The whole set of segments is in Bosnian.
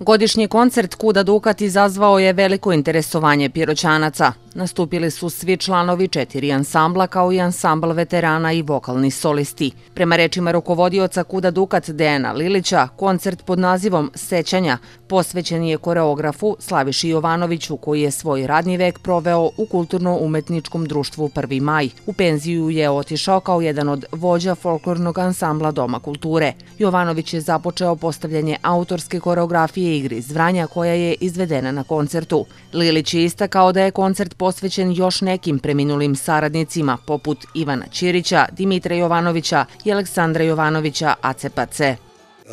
Godišnji koncert Kuda Dukat izazvao je veliko interesovanje piroćanaca nastupili su svi članovi četiri ansambla kao i ansambl veterana i vokalni solisti. Prema rečima rukovodioca Kuda Dukat Dejana Lilića, koncert pod nazivom Sećanja posvećen je koreografu Slaviši Jovanoviću koji je svoj radni vek proveo u Kulturno-umetničkom društvu 1. maj. U penziju je otišao kao jedan od vođa folklornog ansambla Doma kulture. Jovanović je započeo postavljanje autorske koreografije igri Zvranja koja je izvedena na koncertu. Lilić je istakao da je koncert postavljeno posvećen još nekim preminulim saradnicima poput Ivana Ćirića, Dimitra Jovanovića i Aleksandra Jovanovića ACPC.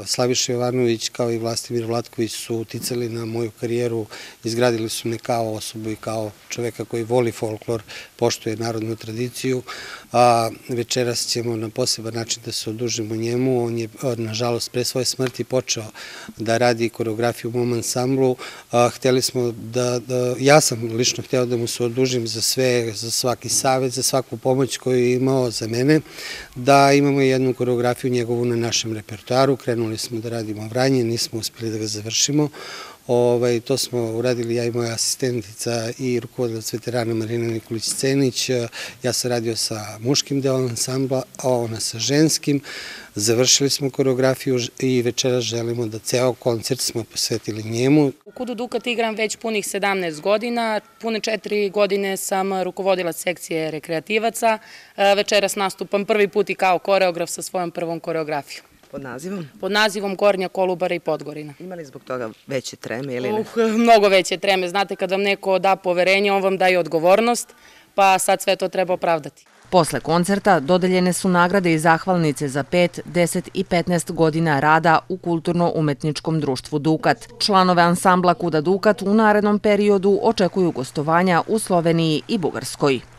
Slaviša Jovanović kao i Vlastimir Vlatković su uticali na moju karijeru, izgradili su me kao osobu i kao čoveka koji voli folklor, poštuje narodnu tradiciju. Večeras ćemo na poseban način da se odužimo njemu. On je, nažalost, pre svoje smrti počeo da radi koreografiju u mom ansamblu. Ja sam lično htio da mu se odužim za sve, za svaki savjet, za svaku pomoć koju je imao za mene, da imamo jednu koreografiju njegovu na našem repertoaru, krenu krenuli smo da radimo vranje, nismo uspjeli da ga završimo. Ovaj, to smo uradili ja i moja asistentica i rukovodilac veterana Marina Nikolić-Cenić. Ja sam radio sa muškim delom ansambla, a ona sa ženskim. Završili smo koreografiju i večera želimo da ceo koncert smo posvetili njemu. U Kudu Dukat igram već punih 17 godina. Pune četiri godine sam rukovodila sekcije rekreativaca. E, večeras nastupam prvi put i kao koreograf sa svojom prvom koreografijom. Pod nazivom? Pod nazivom Gornja Kolubara i Podgorina. Imali zbog toga veće treme ili ne? Uh, mnogo veće treme. Znate, kad vam neko da poverenje, on vam daje odgovornost, pa sad sve to treba opravdati. Posle koncerta dodeljene su nagrade i zahvalnice za 5, 10 i 15 godina rada u kulturno-umetničkom društvu Dukat. Članove ansambla Kuda Dukat u narednom periodu očekuju gostovanja u Sloveniji i Bugarskoj.